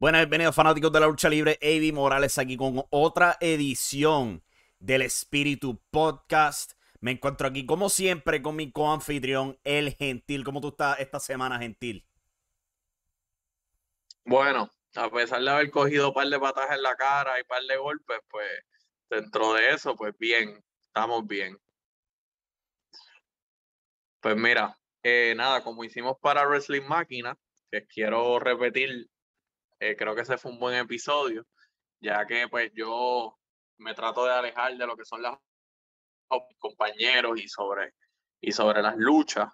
Buenas, bienvenidos fanáticos de la lucha libre. Avi Morales aquí con otra edición del Espíritu Podcast. Me encuentro aquí como siempre con mi coanfitrión, el Gentil. ¿Cómo tú estás esta semana, Gentil? Bueno, a pesar de haber cogido un par de patas en la cara y un par de golpes, pues dentro de eso, pues bien, estamos bien. Pues mira, eh, nada, como hicimos para Wrestling Máquina, que quiero repetir eh, creo que ese fue un buen episodio, ya que pues yo me trato de alejar de lo que son las compañeros y sobre, y sobre las luchas.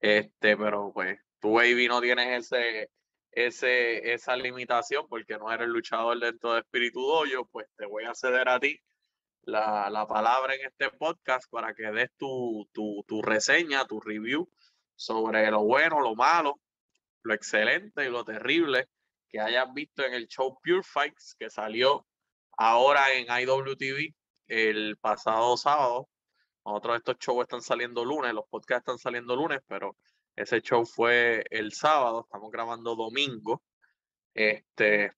Este, pero pues tú, baby, no tienes ese, ese, esa limitación porque no eres luchador dentro de Espíritu Dojo, pues te voy a ceder a ti la, palabra en este podcast para que des tu, tu reseña, tu review sobre lo bueno, lo malo, lo excelente y lo terrible Hayan hayas visto en el show Pure Fights que salió ahora en IWTV el pasado sábado. de estos shows están saliendo lunes, los podcasts están saliendo lunes, pero ese show fue el sábado, estamos grabando domingo. Este,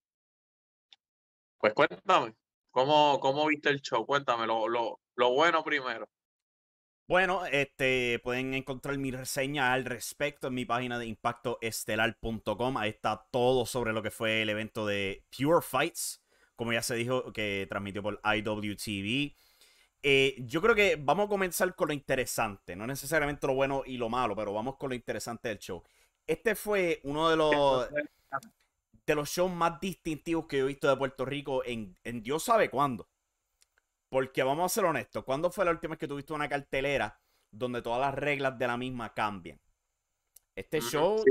pues cuéntame, ¿cómo, cómo viste el show? Cuéntame lo bueno primero. Bueno, este, pueden encontrar mi reseña al respecto en mi página de impactoestelar.com. Ahí está todo sobre lo que fue el evento de Pure Fights, como ya se dijo, que transmitió por IWTV. Eh, yo creo que vamos a comenzar con lo interesante, no necesariamente lo bueno y lo malo, pero vamos con lo interesante del show. Este fue uno de los, de los shows más distintivos que he visto de Puerto Rico en Dios sabe cuándo. Porque vamos a ser honestos, ¿cuándo fue la última vez que tuviste una cartelera donde todas las reglas de la misma cambian? Este show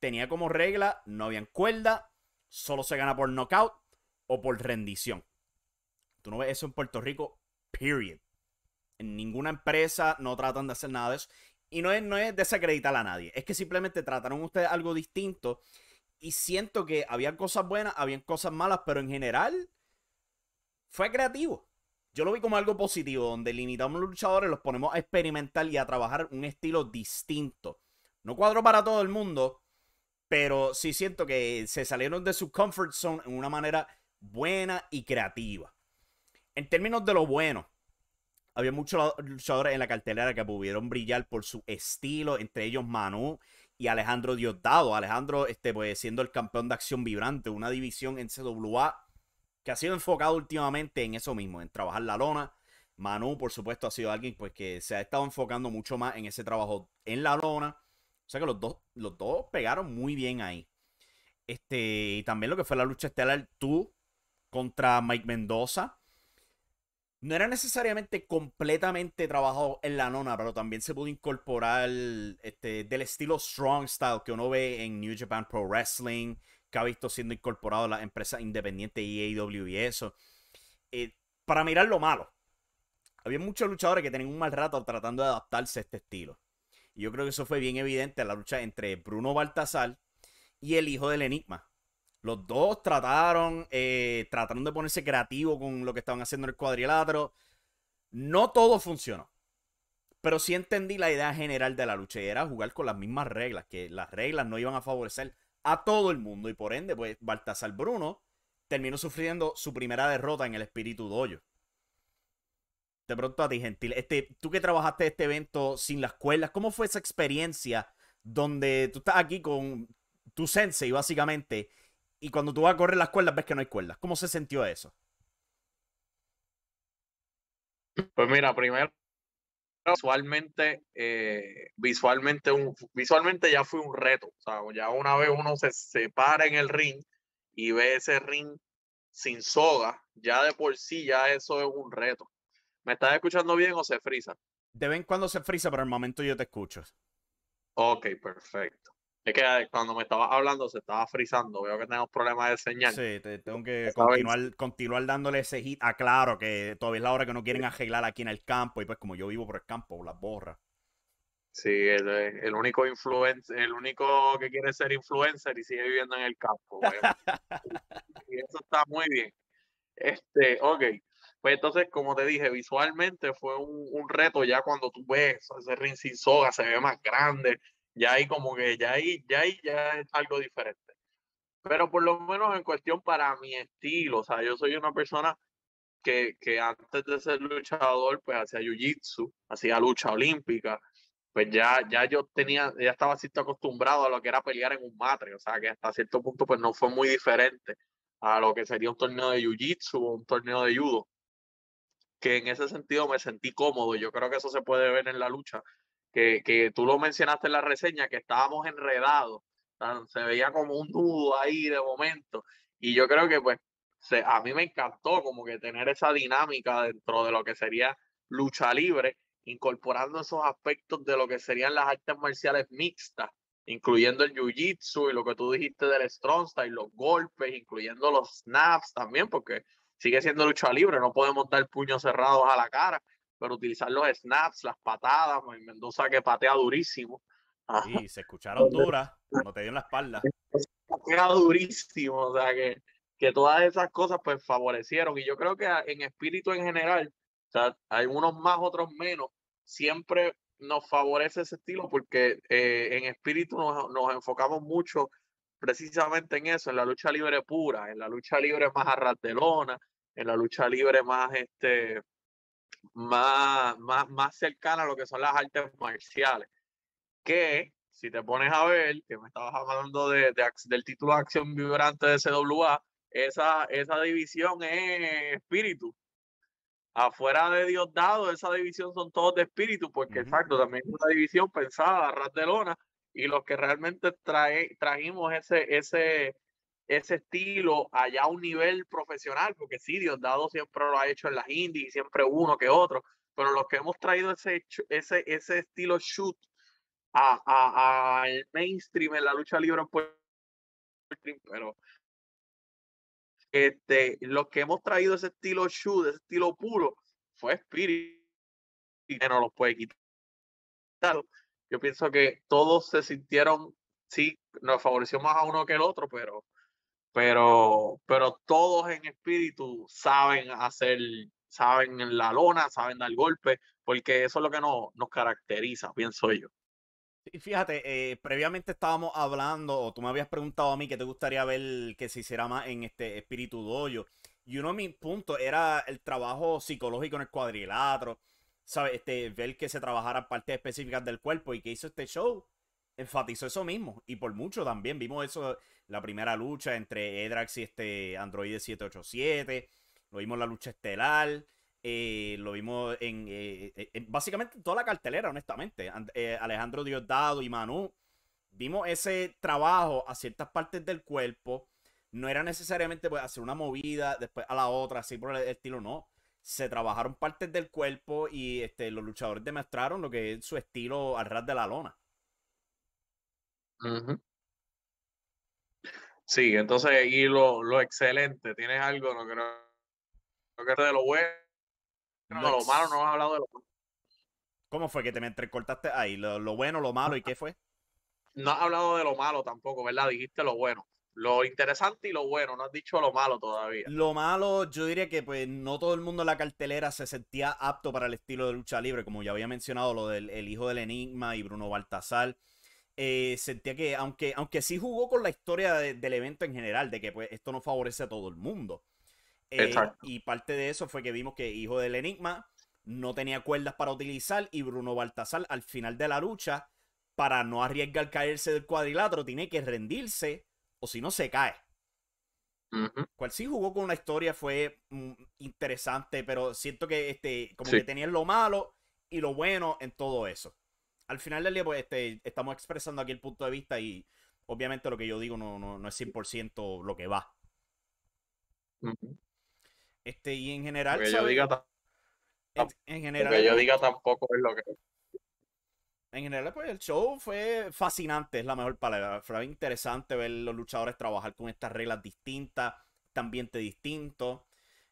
tenía como regla, no habían cuerda, solo se gana por knockout o por rendición. Tú no ves eso en Puerto Rico, period. En ninguna empresa no tratan de hacer nada de eso. Y no es, no es desacreditar a nadie, es que simplemente trataron ustedes algo distinto y siento que había cosas buenas, habían cosas malas, pero en general fue creativo. Yo lo vi como algo positivo, donde limitamos los luchadores, los ponemos a experimentar y a trabajar un estilo distinto. No cuadro para todo el mundo, pero sí siento que se salieron de su comfort zone en una manera buena y creativa. En términos de lo bueno, había muchos luchadores en la cartelera que pudieron brillar por su estilo, entre ellos Manu y Alejandro Diosdado. Alejandro, este, pues, siendo el campeón de acción vibrante, una división en CWA que ha sido enfocado últimamente en eso mismo, en trabajar la lona. Manu, por supuesto, ha sido alguien pues, que se ha estado enfocando mucho más en ese trabajo en la lona. O sea que los dos, los dos pegaron muy bien ahí. Este, y también lo que fue la lucha estelar tú contra Mike Mendoza. No era necesariamente completamente trabajado en la lona, pero también se pudo incorporar este, del estilo strong style que uno ve en New Japan Pro Wrestling, que ha visto siendo incorporado las empresas independientes EAW y eso. Eh, para mirar lo malo, había muchos luchadores que tenían un mal rato tratando de adaptarse a este estilo. Y yo creo que eso fue bien evidente en la lucha entre Bruno Baltasar y el hijo del Enigma. Los dos trataron, eh, trataron de ponerse creativo con lo que estaban haciendo en el cuadrilátero. No todo funcionó. Pero sí entendí la idea general de la lucha. era jugar con las mismas reglas, que las reglas no iban a favorecer a todo el mundo. Y por ende, pues Baltasar Bruno terminó sufriendo su primera derrota en el espíritu doyo. De pronto a ti, Gentil. Este, tú que trabajaste este evento sin las cuerdas, ¿cómo fue esa experiencia donde tú estás aquí con tu sensei, básicamente, y cuando tú vas a correr las cuerdas ves que no hay cuerdas? ¿Cómo se sintió eso? Pues mira, primero visualmente, eh, visualmente, un, visualmente ya fue un reto. O sea, ya una vez uno se, separa en el ring y ve ese ring sin soga, ya de por sí, ya eso es un reto. ¿Me estás escuchando bien o se frisa? De vez en cuando se frisa, pero al momento yo te escucho. Ok, perfecto. Es que eh, cuando me estabas hablando se estaba frizando. Veo que tenemos problemas de señal. Sí, tengo que continuar, dándole ese hit. Aclaro ah, claro, que todavía es la hora que no quieren arreglar aquí en el campo. Y pues como yo vivo por el campo, las borras. Sí, el, eh, el único influencer, el único que quiere ser influencer y sigue viviendo en el campo. y eso está muy bien. Este, ok. Pues entonces, como te dije, visualmente fue un, reto ya cuando tú ves ese rin sin soga, se ve más grande, ya ahí como que, ya ahí, ya ahí, ya es algo diferente. Pero por lo menos en cuestión para mi estilo, o sea, yo soy una persona que, antes de ser luchador, pues hacía jiu-jitsu, hacía lucha olímpica, pues ya, ya yo tenía, ya estaba cierto acostumbrado a lo que era pelear en un matre, o sea que hasta cierto punto pues no fue muy diferente a lo que sería un torneo de jiu-jitsu o un torneo de judo, que en ese sentido me sentí cómodo, yo creo que eso se puede ver en la lucha, que, tú lo mencionaste en la reseña, que estábamos enredados, se veía como un nudo ahí de momento. Y yo creo que pues se, a mí me encantó como que tener esa dinámica dentro de lo que sería lucha libre, incorporando esos aspectos de lo que serían las artes marciales mixtas, incluyendo el jiu-jitsu y lo que tú dijiste del strong style, los golpes, incluyendo los snaps también, porque sigue siendo lucha libre, no podemos dar puños cerrados a la cara pero utilizar los snaps, las patadas, pues, Mendoza que patea durísimo. Y se escucharon duras cuando te dieron la espalda. Pues, patea durísimo, o sea que, que todas esas cosas pues favorecieron. Y yo creo que ah, en espíritu en general, o sea, hay unos más, otros menos, siempre nos favorece ese estilo porque eh, en espíritu nos, enfocamos mucho precisamente en eso, en la lucha libre pura, en la lucha libre más a en la lucha libre más este más, más, más cercana a lo que son las artes marciales. Que si te pones a ver, que me estabas hablando de, de del título de acción vibrante de CWA, esa, esa división es espíritu. Afuera de Dios dado, esa división son todos de espíritu, porque exacto, también es una división pensada, ras de lona, y los que realmente trae, trajimos ese, ese, ese estilo allá a un nivel profesional, porque sí, Diosdado siempre lo ha hecho en las indies, siempre uno que otro, pero los que hemos traído ese, ese, estilo shoot al a, mainstream en la lucha libre pero este, los que hemos traído ese estilo shoot, ese estilo puro, fue Spirit, y no los puede quitar. Yo pienso que todos se sintieron, sí, nos favoreció más a uno que el otro, pero pero, pero todos en espíritu saben hacer, saben la lona, saben dar golpe porque eso es lo que no, nos caracteriza, pienso yo. Y fíjate, eh, previamente estábamos hablando, o tú me habías preguntado a mí que te gustaría ver que se hiciera más en este espíritu doyo. Y uno de mis puntos era el trabajo psicológico en el cuadrilátero, ¿sabes? Este, ver que se trabajara partes específicas del cuerpo y que hizo este show enfatizó eso mismo. Y por mucho también. Vimos eso, la primera lucha entre Edrax y este Android 787. Lo vimos la lucha estelar. Eh, lo vimos eh, eh, en, básicamente toda la cartelera, honestamente. Alejandro Diosdado y Manu. Vimos ese trabajo a ciertas partes del cuerpo. No era necesariamente pues, hacer una movida, después a la otra, así por el estilo, no. Se trabajaron partes del cuerpo y este, los luchadores demostraron lo que es su estilo al ras de la lona. Sí, entonces y lo, excelente, tienes algo, no creo, creo que de lo bueno, no, lo malo, no has hablado de lo bueno. ¿Cómo fue que te me entrecortaste ahí? Lo, lo, bueno, lo malo y qué fue? No has hablado de lo malo tampoco, ¿verdad? Dijiste lo bueno. Lo interesante y lo bueno, no has dicho lo malo todavía. Lo malo, yo diría que pues no todo el mundo en la cartelera se sentía apto para el estilo de lucha libre, como ya había mencionado, lo del hijo del Enigma y Bruno Baltasar. Eh, sentía que, aunque, aunque sí jugó con la historia del evento en general, de que pues, esto no favorece a todo el mundo. Eh, y parte de eso fue que vimos que Hijo del Enigma no tenía cuerdas para utilizar y Bruno Baltasar al final de la lucha, para no arriesgar caerse del cuadrilátero, tiene que rendirse o si no se cae. Cual sí jugó con la historia, fue mm, interesante, pero siento que este, como que tenía lo malo y lo bueno en todo eso al final del día, pues este, estamos expresando aquí el punto de vista y obviamente lo que yo digo no, es 100% lo que va. Este, y en general. Lo que yo diga, en, general, yo diga tampoco es lo que. En general, pues el show fue fascinante, es la mejor palabra. Fue interesante ver los luchadores trabajar con estas reglas distintas, este ambiente distinto.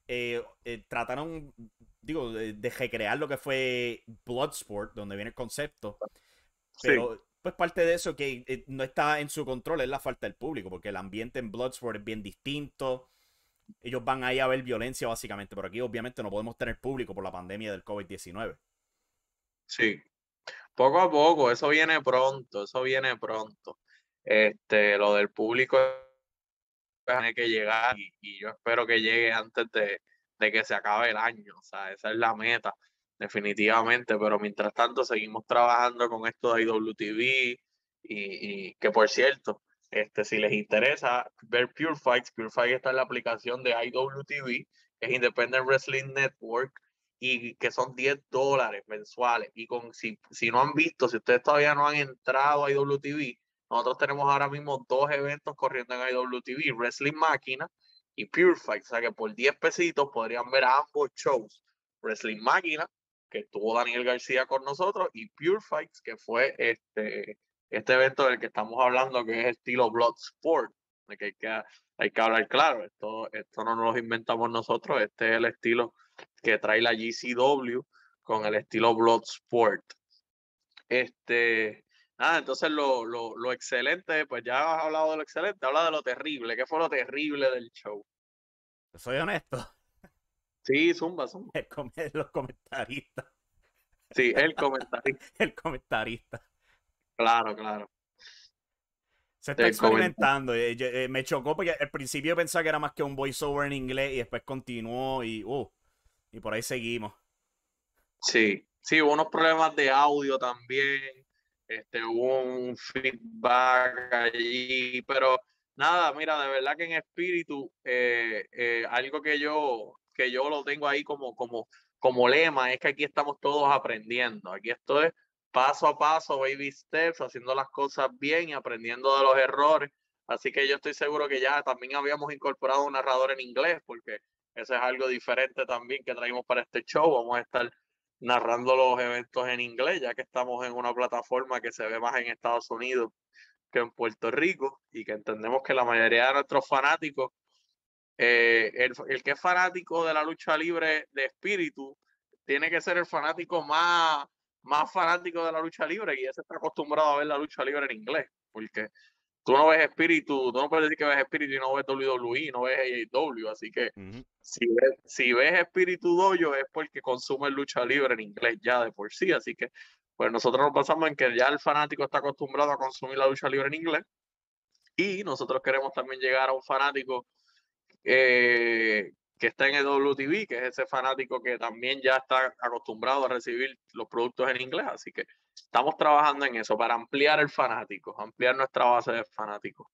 Eh, eh, trataron digo, de, recrear lo que fue Bloodsport, donde viene el concepto. Pero, pues parte de eso que eh, no está en su control es la falta del público, porque el ambiente en Bloodsport es bien distinto. Ellos van ahí a ver violencia, básicamente, pero aquí obviamente no podemos tener público por la pandemia del COVID-19. Sí. Poco a poco, eso viene pronto, eso viene pronto. Este, lo del público tiene que llegar y yo espero que llegue antes de, de que se acabe el año. O sea, esa es la meta, definitivamente. Pero mientras tanto, seguimos trabajando con esto de IWTV. Y, que por cierto, este, si les interesa ver Pure Fights, Pure Fight está en la aplicación de IWTV, es Independent Wrestling Network, y que son 10 dólares mensuales. Y con, si, si no han visto, si ustedes todavía no han entrado a IWTV, nosotros tenemos ahora mismo dos eventos corriendo en IWTV, Wrestling Máquina y Pure fights O sea que por 10 pesitos podrían ver a ambos shows. Wrestling Máquina, que estuvo Daniel García con nosotros, y Pure Fights, que fue este, este evento del que estamos hablando, que es estilo Bloodsport. Que hay, que hay hablar claro, esto, esto no nos lo inventamos nosotros, este es el estilo que trae la GCW con el estilo sport Este, Ah, entonces lo, lo, lo excelente, pues ya has hablado de lo excelente, habla de lo terrible. ¿Qué fue lo terrible del show? Soy honesto. Sí, zumba, zumba. los comentaristas. Sí, el comentarista. el comentarista. Claro, claro. Se está comentando. experimentando. Eh, eh, me chocó porque al principio pensaba que era más que un voiceover en inglés y después continuó y, uh, y por ahí seguimos. Sí, sí, hubo unos problemas de audio también. Este, hubo un feedback allí, pero nada, mira, de verdad que en espíritu, eh, eh, algo que yo, que yo lo tengo ahí como, como, como lema es que aquí estamos todos aprendiendo. Aquí esto es paso a paso, baby steps, haciendo las cosas bien y aprendiendo de los errores. Así que yo estoy seguro que ya también habíamos incorporado un narrador en inglés, porque eso es algo diferente también que traemos para este show. Vamos a estar narrando los eventos en inglés, ya que estamos en una plataforma que se ve más en Estados Unidos que en Puerto Rico y que entendemos que la mayoría de nuestros fanáticos, eh, el, que es fanático de la lucha libre de espíritu, tiene que ser el fanático más, más fanático de la lucha libre y ese está acostumbrado a ver la lucha libre en inglés, porque tú no ves espíritu, tú no puedes decir que ves espíritu y no ves WWE, no ves AEW, así que si, ves, si ves espíritu doyo es porque consume lucha libre en inglés ya de por sí, así que pues nosotros nos pasamos en que ya el fanático está acostumbrado a consumir la lucha libre en inglés y nosotros queremos también llegar a un fanático eh, que está en el WTV, que es ese fanático que también ya está acostumbrado a recibir los productos en inglés, así que Estamos trabajando en eso para ampliar el fanático, ampliar nuestra base de fanáticos.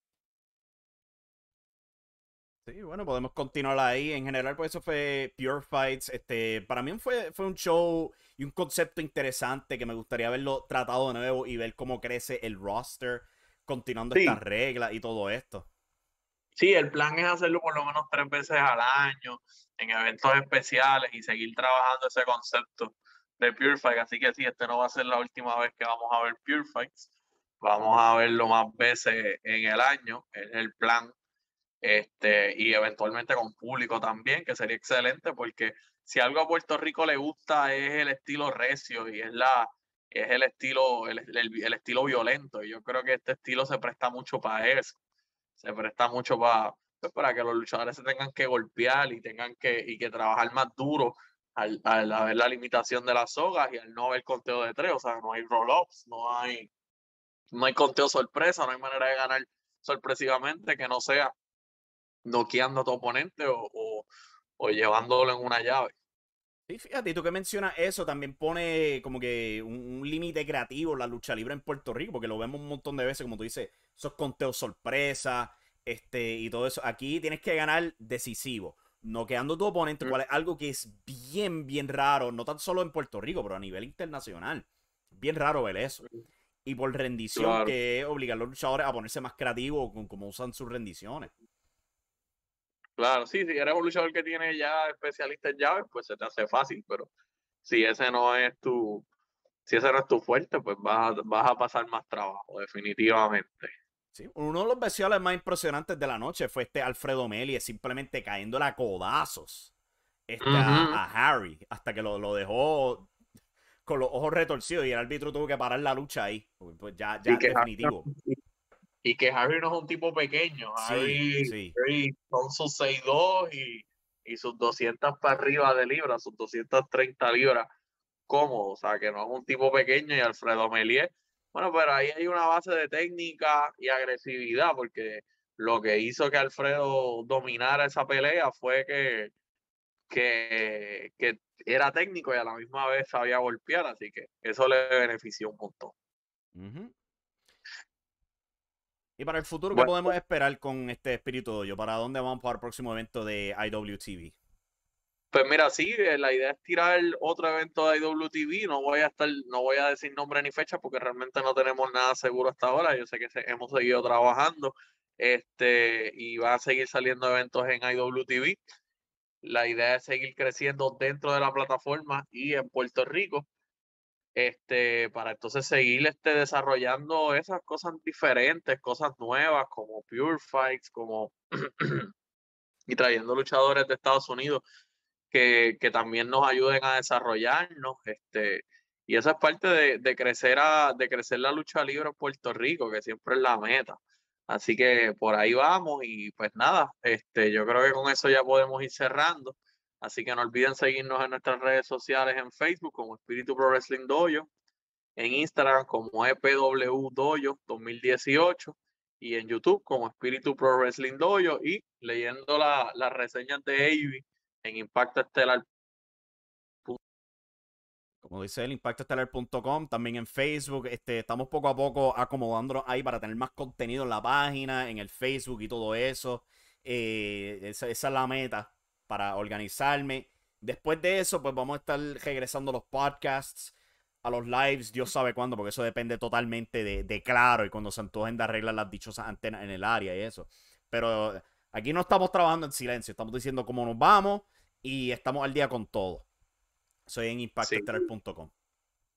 Sí, bueno, podemos continuar ahí. En general, pues eso fue Pure Fights. Este, para mí fue, fue un show y un concepto interesante que me gustaría verlo tratado de nuevo y ver cómo crece el roster continuando estas reglas y todo esto. Sí, el plan es hacerlo por lo menos tres veces al año, en eventos especiales y seguir trabajando ese concepto de Pure Fight, así que sí, este no va a ser la última vez que vamos a ver fights Vamos a verlo más veces en el año, es el plan. Este, y eventualmente con público también, que sería excelente, porque si algo a Puerto Rico le gusta es el estilo recio y es la es el estilo el, el estilo violento. Y yo creo que este estilo se presta mucho para eso. Se presta mucho para, pues, para que los luchadores se tengan que golpear y tengan que, y que trabajar más duro al, al, haber la limitación de las sogas y al no haber conteo de tres, o sea, no hay roll-ups, no hay, no hay conteo sorpresa, no hay manera de ganar sorpresivamente que no sea noqueando a tu oponente o, llevándolo en una llave. Y fíjate, tú que mencionas eso, también pone como que un, límite creativo la lucha libre en Puerto Rico, porque lo vemos un montón de veces, como tú dices, esos conteos sorpresa, este, y todo eso. Aquí tienes que ganar decisivo noqueando a tu oponente, mm. algo que es bien, bien raro, no tan solo en Puerto Rico, pero a nivel internacional. Bien raro ver eso. Y por rendición, que es obligar a los luchadores a ponerse más creativos con cómo usan sus rendiciones. Claro, sí, si eres un luchador que tiene ya especialistas en llaves, pues se te hace fácil, pero si ese no es tu, si ese no es tu fuerte, pues vas a pasar más trabajo, definitivamente uno de los bestiales más impresionantes de la noche fue este Alfredo Melie simplemente cayéndole a codazos este, a, Harry hasta que lo, dejó con los ojos retorcidos y el árbitro tuvo que parar la lucha ahí. Pues ya, y que definitivo. Harry, y que Harry no es un tipo pequeño. Harry, son sus 6'2 y, y sus 200 para arriba de libras, sus 230 libras ¿cómo? O sea, que no es un tipo pequeño y Alfredo Melier bueno, pero ahí hay una base de técnica y agresividad, porque lo que hizo que Alfredo dominara esa pelea fue que, que, era técnico y a la misma vez sabía golpear, así que eso le benefició un montón. Y para el futuro, ¿qué podemos esperar con este espíritu yo? ¿Para dónde vamos para el próximo evento de IWTV? Pues mira, sí, eh, la idea es tirar otro evento de IWTV. No voy a estar, no voy a decir nombre ni fecha porque realmente no tenemos nada seguro hasta ahora. Yo sé que hemos seguido trabajando. Este, y van a seguir saliendo eventos en IWTV. La idea es seguir creciendo dentro de la plataforma y en Puerto Rico. Este, para entonces seguir este, desarrollando esas cosas diferentes, cosas nuevas, como Pure Fights, como y trayendo luchadores de Estados Unidos que, también nos ayuden a desarrollarnos. Este, y esa es parte de, crecer de crecer la lucha libre en Puerto Rico, que siempre es la meta. Así que por ahí vamos y pues nada, este, yo creo que con eso ya podemos ir cerrando. Así que no olviden seguirnos en nuestras redes sociales en Facebook como Espíritu Pro Wrestling Dojo, en Instagram como EPW Dojo 2018 y en YouTube como Espíritu Pro Wrestling Dojo y leyendo la, las reseñas de Avi en Impacto Estelar como dice el Impacto impactoestelar.com, también en Facebook, este, estamos poco a poco acomodándonos ahí para tener más contenido en la página, en el Facebook y todo eso. Eh, esa, es la meta para organizarme. Después de eso, pues vamos a estar regresando los podcasts, a los lives, Dios sabe cuándo, porque eso depende totalmente de, de Claro y cuando se antojen de arreglar las dichosas antenas en el área y eso. Pero Aquí no estamos trabajando en silencio, estamos diciendo cómo nos vamos y estamos al día con todo. Soy en impactestral.com.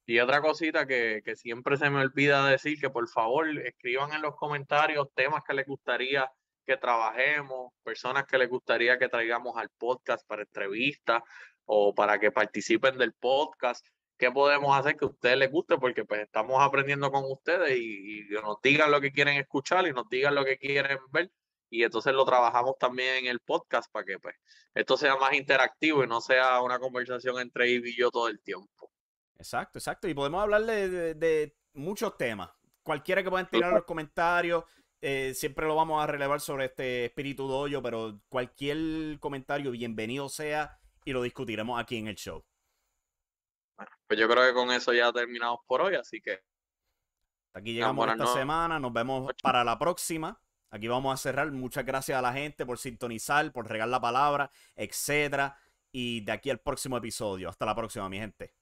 Y otra cosita que, siempre se me olvida decir, que por favor escriban en los comentarios temas que les gustaría que trabajemos, personas que les gustaría que traigamos al podcast para entrevistas o para que participen del podcast. ¿Qué podemos hacer que a ustedes les guste? Porque pues estamos aprendiendo con ustedes y nos digan lo que quieren escuchar y nos digan lo que quieren ver y entonces lo trabajamos también en el podcast para que pues esto sea más interactivo y no sea una conversación entre él y yo todo el tiempo. Exacto, exacto. Y podemos hablar de, muchos temas. Cualquiera que puedan tirar los comentarios, eh, siempre lo vamos a relevar sobre este espíritu doyo, pero cualquier comentario, bienvenido sea, y lo discutiremos aquí en el show. pues yo creo que con eso ya terminamos por hoy, así que. aquí llegamos esta semana, nos vemos para la próxima. Aquí vamos a cerrar. Muchas gracias a la gente por sintonizar, por regar la palabra, etcétera. Y de aquí al próximo episodio. Hasta la próxima, mi gente.